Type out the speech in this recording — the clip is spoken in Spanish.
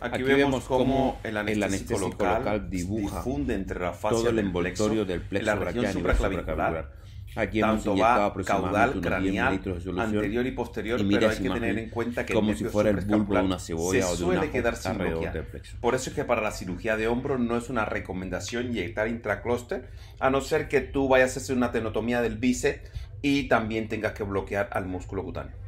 Aquí, vemos, cómo, el anestésico, local, dibuja difunde entre la fascia todo el del plexo la región supraclavicular. Aquí va caudal, craneal, anterior y posterior, pero hay que tener en cuenta que como el si fuera el bulbo de una cebolla o de suele una quedar sin bloquear. Por eso es que para la cirugía de hombro no es una recomendación inyectar intraclúster, a no ser que tú vayas a hacer una tenotomía del bíceps y también tengas que bloquear al músculo cutáneo.